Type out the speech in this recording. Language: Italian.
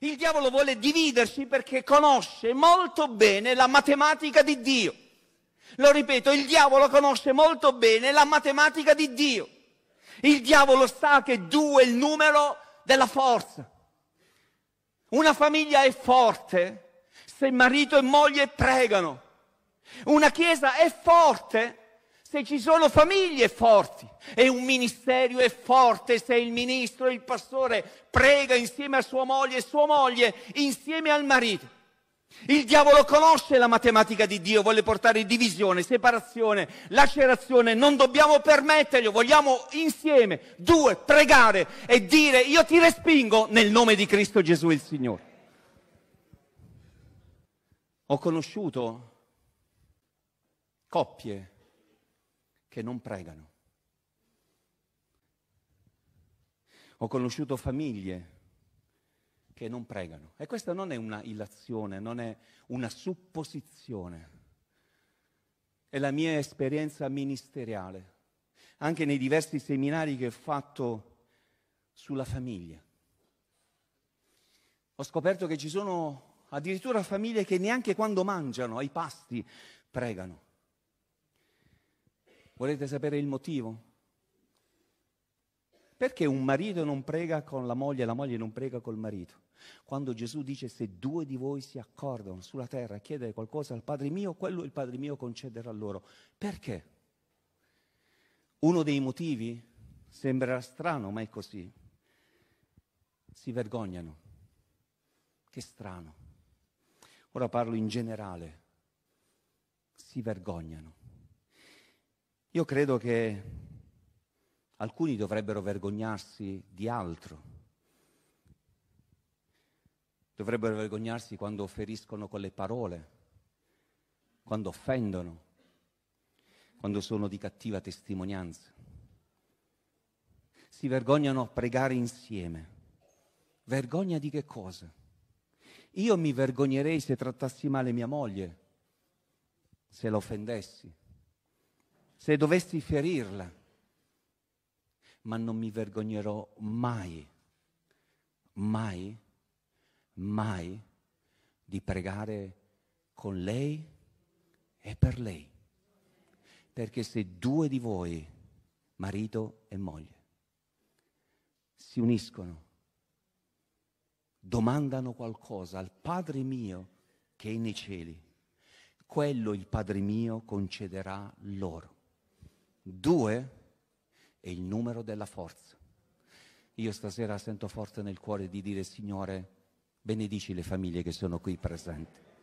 Il diavolo vuole dividerci perché conosce molto bene la matematica di Dio. Lo ripeto, il diavolo conosce molto bene la matematica di Dio. Il diavolo sa che due è il numero della forza. Una famiglia è forte se marito e moglie pregano. Una chiesa è forte se ci sono famiglie forti e un ministerio è forte, se il ministro e il pastore prega insieme a sua moglie e sua moglie insieme al marito. Il diavolo conosce la matematica di Dio, vuole portare divisione, separazione, lacerazione, non dobbiamo permetterglielo, vogliamo insieme, due, pregare e dire io ti respingo nel nome di Cristo Gesù il Signore. Ho conosciuto coppie che non pregano. Ho conosciuto famiglie che non pregano. E questa non è una illazione, non è una supposizione. È la mia esperienza ministeriale, anche nei diversi seminari che ho fatto sulla famiglia. Ho scoperto che ci sono addirittura famiglie che neanche quando mangiano ai pasti pregano. Volete sapere il motivo? Perché un marito non prega con la moglie e la moglie non prega col marito? Quando Gesù dice se due di voi si accordano sulla terra a chiedere qualcosa al Padre mio, quello il Padre mio concederà loro. Perché? Uno dei motivi sembrerà strano, ma è così. Si vergognano. Che strano. Ora parlo in generale. Si vergognano. Io credo che alcuni dovrebbero vergognarsi di altro. Dovrebbero vergognarsi quando feriscono con le parole, quando offendono, quando sono di cattiva testimonianza. Si vergognano a pregare insieme. Vergogna di che cosa? Io mi vergognerei se trattassi male mia moglie, se la offendessi se dovessi ferirla, ma non mi vergognerò mai, mai, mai di pregare con lei e per lei. Perché se due di voi, marito e moglie, si uniscono, domandano qualcosa al Padre mio che è nei cieli, quello il Padre mio concederà loro. Due è il numero della forza. Io stasera sento forza nel cuore di dire, Signore, benedici le famiglie che sono qui presenti.